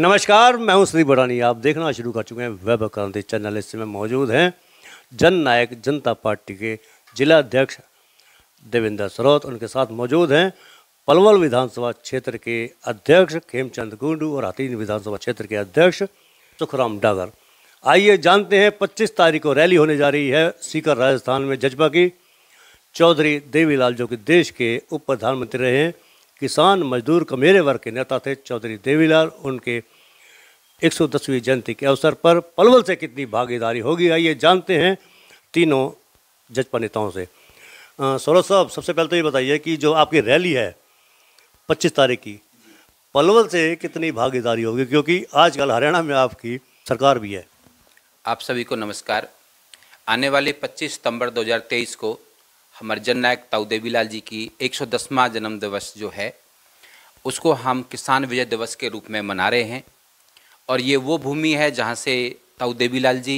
नमस्कार मैं हूं श्री बड़ानी आप देखना शुरू कर चुके हैं वेब क्रांति चैनल इस समय मौजूद हैं जन नायक जनता पार्टी के जिला अध्यक्ष देवेंद्र सरोत उनके साथ मौजूद हैं पलवल विधानसभा क्षेत्र के अध्यक्ष खेमचंद गुंडू और हतीन विधानसभा क्षेत्र के अध्यक्ष सुखराम डागर आइए जानते हैं पच्चीस तारीख को रैली होने जा रही है सीकर राजस्थान में जजपा की चौधरी देवीलाल जो कि देश के उप प्रधानमंत्री रहे हैं किसान मजदूर कमेरे वर्ग के नेता थे चौधरी देवीलाल उनके 110वीं जयंती के अवसर पर पलवल से कितनी भागीदारी होगी आइए जानते हैं तीनों जजपा नेताओं से सौरभ साहब सबसे पहले तो ये बताइए कि जो आपकी रैली है 25 तारीख की पलवल से कितनी भागीदारी होगी क्योंकि आजकल हरियाणा में आपकी सरकार भी है आप सभी को नमस्कार आने वाले 25 सितंबर 2023 को हमारे जन नायक ताऊ देवीलाल जी की 110वां जन्म दिवस जो है उसको हम किसान विजय दिवस के रूप में मना रहे हैं और ये वो भूमि है जहाँ से ताऊ देवीलाल जी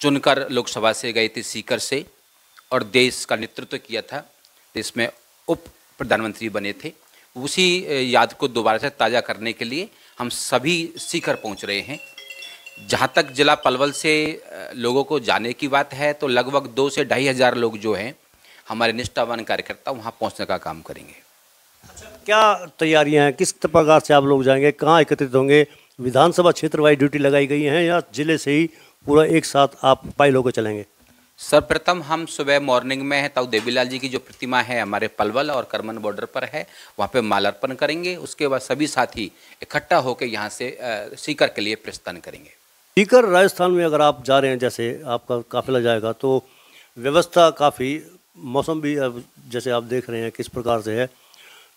चुनकर लोकसभा से गए थे सीकर से और देश का नेतृत्व तो किया था देश में उप प्रधानमंत्री बने थे उसी याद को दोबारा से ताज़ा करने के लिए हम सभी सीकर पहुँच रहे हैं जहाँ तक जिला पलवल से लोगों को जाने की बात है तो लगभग दो से ढाई हज़ार लोग जो हैं हमारे निष्ठावान कार्यकर्ता वहाँ पहुँचने का काम करेंगे अच्छा, क्या तैयारियाँ हैं किस प्रकार से आप लोग जाएंगे कहाँ एकत्रित होंगे विधानसभा क्षेत्र वाइज ड्यूटी लगाई गई है या जिले से ही पूरा एक साथ आप पाइल को चलेंगे सर्वप्रथम हम सुबह मॉर्निंग में है ताऊ देवीलाल जी की जो प्रतिमा है हमारे पलवल और करमन बॉर्डर पर है वहाँ पे मालार्पण करेंगे उसके बाद सभी साथी इकट्ठा होकर यहाँ से सीकर के लिए प्रस्थान करेंगे स्पीकर राजस्थान में अगर आप जा रहे हैं जैसे आपका काफिला जाएगा तो व्यवस्था काफ़ी मौसम भी अब जैसे आप देख रहे हैं किस प्रकार से है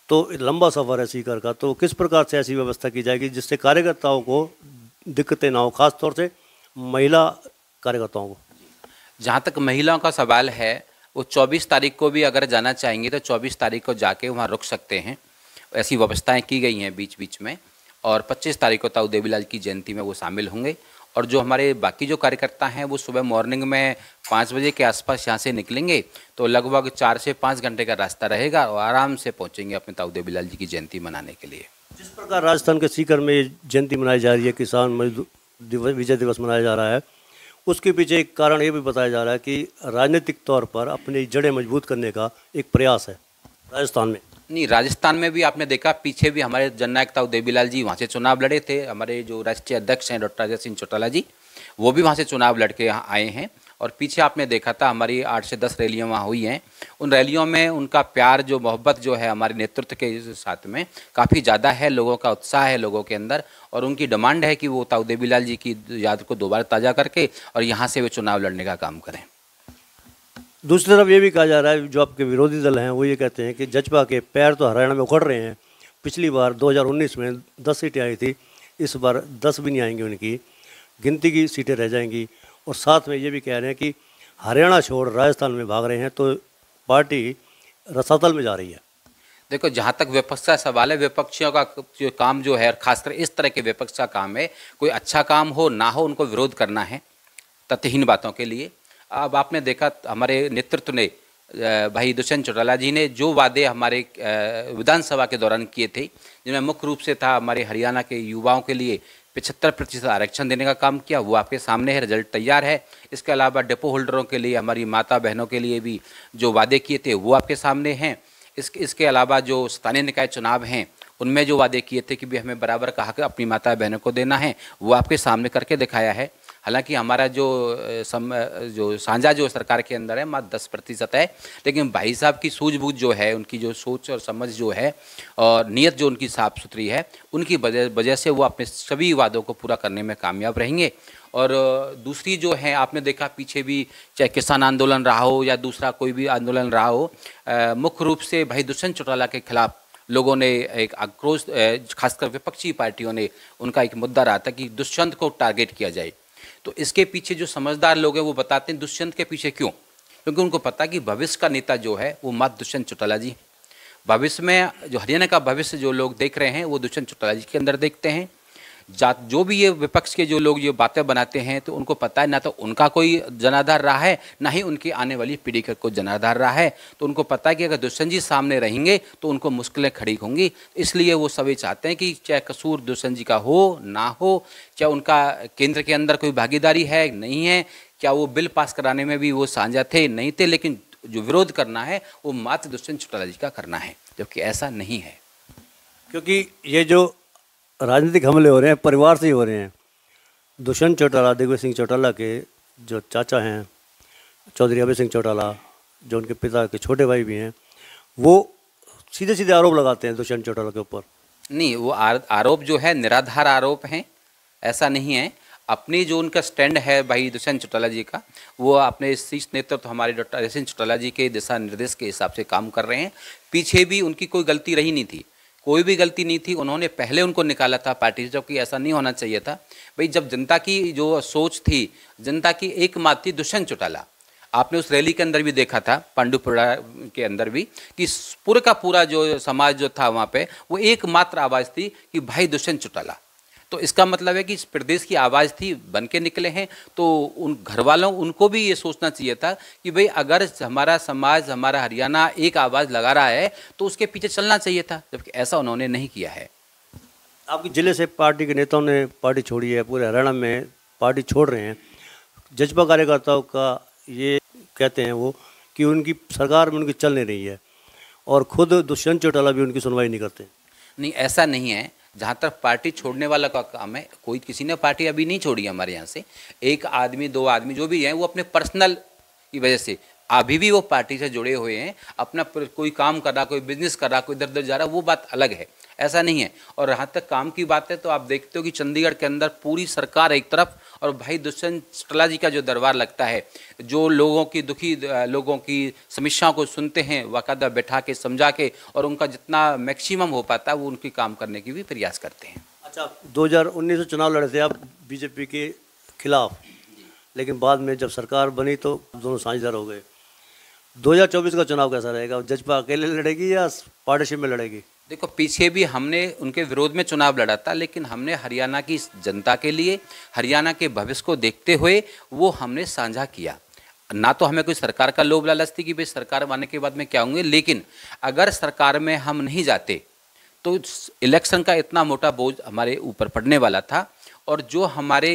तो लंबा सफ़र है सीकर का तो किस प्रकार से ऐसी व्यवस्था की जाएगी जिससे कार्यकर्ताओं को दिक्कतें ना हो खासतौर से महिला कार्यकर्ताओं को जहाँ तक महिलाओं का सवाल है वो 24 तारीख को भी अगर जाना चाहेंगे तो 24 तारीख को जाके वहाँ रुक सकते हैं ऐसी व्यवस्थाएँ की गई हैं बीच बीच में और 25 तारीख को ताऊ देवीलाल की जयंती में वो शामिल होंगे और जो हमारे बाकी जो कार्यकर्ता हैं वो सुबह मॉर्निंग में पाँच बजे के आसपास यहाँ से निकलेंगे तो लगभग चार से पाँच घंटे का रास्ता रहेगा और आराम से पहुँचेंगे अपने ताऊ देवी लाल जी की जयंती मनाने के लिए जिस प्रकार राजस्थान के सीकर में जयंती मनाई जा रही है किसान मजदूर दिवस विजय दिवस मनाया जा रहा है उसके पीछे एक कारण ये भी बताया जा रहा है कि राजनीतिक तौर पर अपनी जड़ें मजबूत करने का एक प्रयास है राजस्थान में नहीं राजस्थान में भी आपने देखा पीछे भी हमारे जननायक ताऊ देवीलाल जी वहाँ से चुनाव लड़े थे हमारे जो राष्ट्रीय अध्यक्ष हैं डॉक्टर अजय सिंह चौटाला जी वो भी वहाँ से चुनाव लड़के यहाँ आए हैं और पीछे आपने देखा था हमारी आठ से दस रैलियाँ वहाँ हुई हैं उन रैलियों में उनका प्यार जो मोहब्बत जो है हमारे नेतृत्व के साथ में काफ़ी ज़्यादा है लोगों का उत्साह है लोगों के अंदर और उनकी डिमांड है कि वो ताऊ देवीलाल जी की याद को दोबारा ताज़ा करके और यहाँ से वे चुनाव लड़ने का काम करें दूसरी तरफ ये भी कहा जा रहा है जो आपके विरोधी दल हैं वो ये कहते हैं कि जजपा के पैर तो हरियाणा में उखड़ रहे हैं पिछली बार 2019 में 10 सीटें आई थी इस बार 10 भी नहीं आएंगी उनकी गिनती की सीटें रह जाएंगी और साथ में ये भी कह रहे हैं कि हरियाणा छोड़ राजस्थान में भाग रहे हैं तो पार्टी रसातल में जा रही है देखो जहाँ तक विपक्ष का सवाल है विपक्षियों का जो काम जो है खासकर इस तरह के विपक्ष का काम है कोई अच्छा काम हो ना हो उनको विरोध करना है तथ्यहीन बातों के लिए अब आपने देखा हमारे नेतृत्व ने भाई दुष्यंत चौटाला जी ने जो वादे हमारे विधानसभा के दौरान किए थे जिनमें मुख्य रूप से था हमारे हरियाणा के युवाओं के लिए पिछहत्तर प्रतिशत आरक्षण देने का काम किया वो आपके सामने है रिजल्ट तैयार है इसके अलावा डिपो होल्डरों के लिए हमारी माता बहनों के लिए भी जो वादे किए थे वो आपके सामने हैं इसके इसके अलावा जो स्थानीय निकाय चुनाव हैं उनमें जो वादे किए थे कि भी हमें बराबर का हक अपनी माता बहनों को देना है वो आपके सामने करके दिखाया है हालांकि हमारा जो सम जो साझा जो सरकार के अंदर है मात्र दस प्रतिशत है लेकिन भाई साहब की सूझबूझ जो है उनकी जो सोच और समझ जो है और नीयत जो उनकी साफ सुथरी है उनकी वजह से वो अपने सभी वादों को पूरा करने में कामयाब रहेंगे और दूसरी जो है आपने देखा पीछे भी चाहे किसान आंदोलन रहा हो या दूसरा कोई भी आंदोलन रहा हो मुख्य रूप से भाई दुष्यंत चौटाला के खिलाफ लोगों ने एक आक्रोश खासकर विपक्षी पार्टियों ने उनका एक मुद्दा रहा था कि दुष्यंत को टारगेट किया जाए तो इसके पीछे जो समझदार लोग हैं वो बताते हैं दुष्यंत के पीछे क्यों क्योंकि उनको पता कि भविष्य का नेता जो है वो मात दुष्यंत चौटाला जी भविष्य में जो हरियाणा का भविष्य जो लोग देख रहे हैं वो दुष्यंत चौटाला जी के अंदर देखते हैं जात जो भी ये विपक्ष के जो लोग ये बातें बनाते हैं तो उनको पता है ना तो उनका कोई जनाधार रहा है ना ही उनकी आने वाली पीढ़ी का कोई जनाधार रहा है तो उनको पता है कि अगर दुष्यंत जी सामने रहेंगे तो उनको मुश्किलें खड़ी होंगी इसलिए वो सभी चाहते हैं कि चाहे कसूर दुष्यंत जी का हो ना हो चाहे उनका केंद्र के अंदर कोई भागीदारी है नहीं है क्या वो बिल पास कराने में भी वो साझा थे नहीं थे लेकिन जो विरोध करना है वो मात्र दुष्यंत चौटाला जी का करना है जबकि ऐसा नहीं है क्योंकि ये जो राजनीतिक हमले हो रहे हैं परिवार से ही हो रहे हैं दुष्यंत चौटाला दिग्विजय सिंह चौटाला के जो चाचा हैं चौधरी अभय सिंह चौटाला जो उनके पिता के छोटे भाई भी हैं वो सीधे सीधे आरोप लगाते हैं दुष्यंत चौटाला के ऊपर नहीं वो आरोप जो है निराधार आरोप हैं ऐसा नहीं है अपनी जो उनका स्टैंड है भाई दुष्यंत चौटाला जी का वो अपने शीर्ष नेतृत्व तो हमारे डॉक्टर सिंह चौटाला जी के दिशा निर्देश के हिसाब से काम कर रहे हैं पीछे भी उनकी कोई गलती रही नहीं थी कोई भी गलती नहीं थी उन्होंने पहले उनको निकाला था पार्टी से जबकि ऐसा नहीं होना चाहिए था भाई जब जनता की जो सोच थी जनता की एक मात थी दुष्यंत चौटाला आपने उस रैली के अंदर भी देखा था पांडुपुरा के अंदर भी कि पूरे का पूरा जो समाज जो था वहाँ पे वो एकमात्र आवाज़ थी कि भाई दुष्यंत चौटाला तो इसका मतलब है कि इस प्रदेश की आवाज़ थी बन के निकले हैं तो उन घर वालों उनको भी ये सोचना चाहिए था कि भाई अगर हमारा समाज हमारा हरियाणा एक आवाज़ लगा रहा है तो उसके पीछे चलना चाहिए था जबकि ऐसा उन्होंने नहीं किया है आपके ज़िले से पार्टी के नेताओं ने पार्टी छोड़ी है पूरे हरियाणा में पार्टी छोड़ रहे हैं जजपा कार्यकर्ताओं का ये कहते हैं वो कि उनकी सरकार में उनकी चल नहीं रही है और खुद दुष्यंत चौटाला भी उनकी सुनवाई नहीं करते नहीं ऐसा नहीं है जहाँ तक पार्टी छोड़ने वाला का काम है कोई किसी ने पार्टी अभी नहीं छोड़ी हमारे यहाँ से एक आदमी दो आदमी जो भी हैं वो अपने पर्सनल की वजह से अभी भी वो पार्टी से जुड़े हुए हैं अपना कोई काम कर रहा कोई बिजनेस कर रहा कोई इधर उधर जा रहा वो बात अलग है ऐसा नहीं है और यहाँ तक काम की बात है तो आप देखते हो कि चंडीगढ़ के अंदर पूरी सरकार एक तरफ और भाई दुष्यंत चटला जी का जो दरबार लगता है जो लोगों की दुखी लोगों की समस्याओं को सुनते हैं वाकदा बैठा के समझा के और उनका जितना मैक्सिमम हो पाता है वो उनकी काम करने की भी प्रयास करते हैं अच्छा 2019 में चुनाव लड़े थे आप बीजेपी के खिलाफ लेकिन बाद में जब सरकार बनी तो दोनों साझेदार हो गए 2024 का चुनाव कैसा रहेगा जजपा अकेले लड़ेगी या पार्टनरशिप में लड़ेगी देखो पीछे भी हमने उनके विरोध में चुनाव लड़ा था लेकिन हमने हरियाणा की जनता के लिए हरियाणा के भविष्य को देखते हुए वो हमने साझा किया ना तो हमें कोई सरकार का लोभ लालच थी कि भाई सरकार आने के बाद में क्या होंगे लेकिन अगर सरकार में हम नहीं जाते तो इलेक्शन का इतना मोटा बोझ हमारे ऊपर पड़ने वाला था और जो हमारे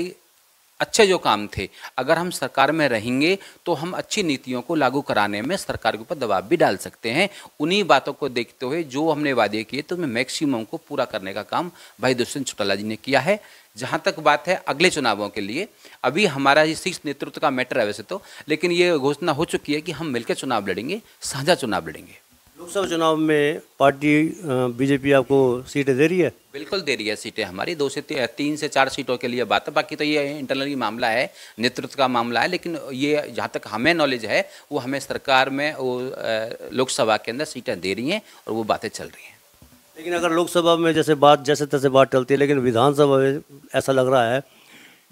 अच्छे जो काम थे अगर हम सरकार में रहेंगे तो हम अच्छी नीतियों को लागू कराने में सरकार के ऊपर दबाव भी डाल सकते हैं उन्हीं बातों को देखते हुए जो हमने वादे किए तो उनमें मैक्सिमम को पूरा करने का काम भाई दुष्यंत चौटाला जी ने किया है जहाँ तक बात है अगले चुनावों के लिए अभी हमारा ये शीर्ष नेतृत्व का मैटर है वैसे तो लेकिन ये घोषणा हो चुकी है कि हम मिलकर चुनाव लड़ेंगे साझा चुनाव लड़ेंगे लोकसभा चुनाव में पार्टी बीजेपी आपको सीटें दे रही है बिल्कुल दे रही है सीटें हमारी दो से ती, तीन से चार सीटों के लिए बात है बाकी तो ये इंटरनली मामला है नेतृत्व का मामला है लेकिन ये जहाँ तक हमें नॉलेज है वो हमें सरकार में वो लोकसभा के अंदर सीटें दे रही हैं और वो बातें चल रही हैं लेकिन अगर लोकसभा में जैसे बात जैसे तैसे बात चलती है लेकिन विधानसभा में ऐसा लग रहा है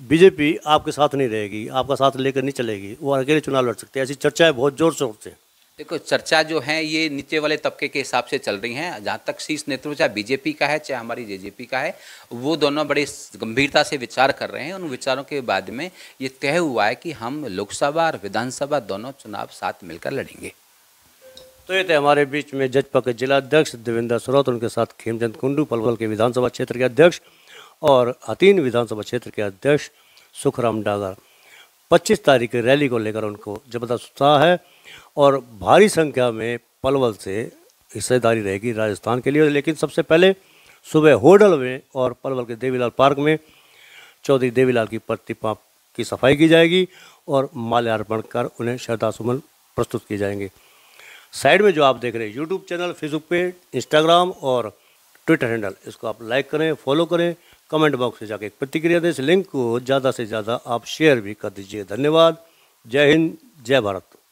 बीजेपी आपके साथ नहीं रहेगी आपका साथ लेकर नहीं चलेगी वो अकेले चुनाव लड़ सकते ऐसी ऐसी चर्चाएं बहुत ज़ोर शोर से देखो चर्चा जो है ये नीचे वाले तबके के हिसाब से चल रही हैं जहाँ तक शीर्ष नेतृत्व चाहे बीजेपी का है चाहे हमारी जेजेपी का है वो दोनों बड़े गंभीरता से विचार कर रहे हैं उन विचारों के बाद में ये तय हुआ है कि हम लोकसभा और विधानसभा दोनों चुनाव साथ मिलकर लड़ेंगे तो ये थे हमारे बीच में जजपा के जिला अध्यक्ष देवेंद्र सरोत उनके साथ खेमचंद कुंडू पलवल के विधानसभा क्षेत्र के अध्यक्ष और अतीन विधानसभा क्षेत्र के अध्यक्ष सुखराम डागर 25 तारीख की रैली को लेकर उनको जबरदस्त उत्साह है और भारी संख्या में पलवल से हिस्सेदारी रहेगी राजस्थान के लिए लेकिन सबसे पहले सुबह होडल में और पलवल के देवीलाल पार्क में चौधरी देवीलाल की प्रतिमा की सफाई की जाएगी और माल्यार्पण कर उन्हें श्रद्धासुमन प्रस्तुत किए जाएंगे साइड में जो आप देख रहे हैं YouTube channel Facebook page Instagram और ट्विटर हैंडल इसको आप लाइक करें फॉलो करें कमेंट बॉक्स में जाके प्रतिक्रिया दें इस लिंक को ज़्यादा से ज़्यादा आप शेयर भी कर दीजिए धन्यवाद जय हिंद जय भारत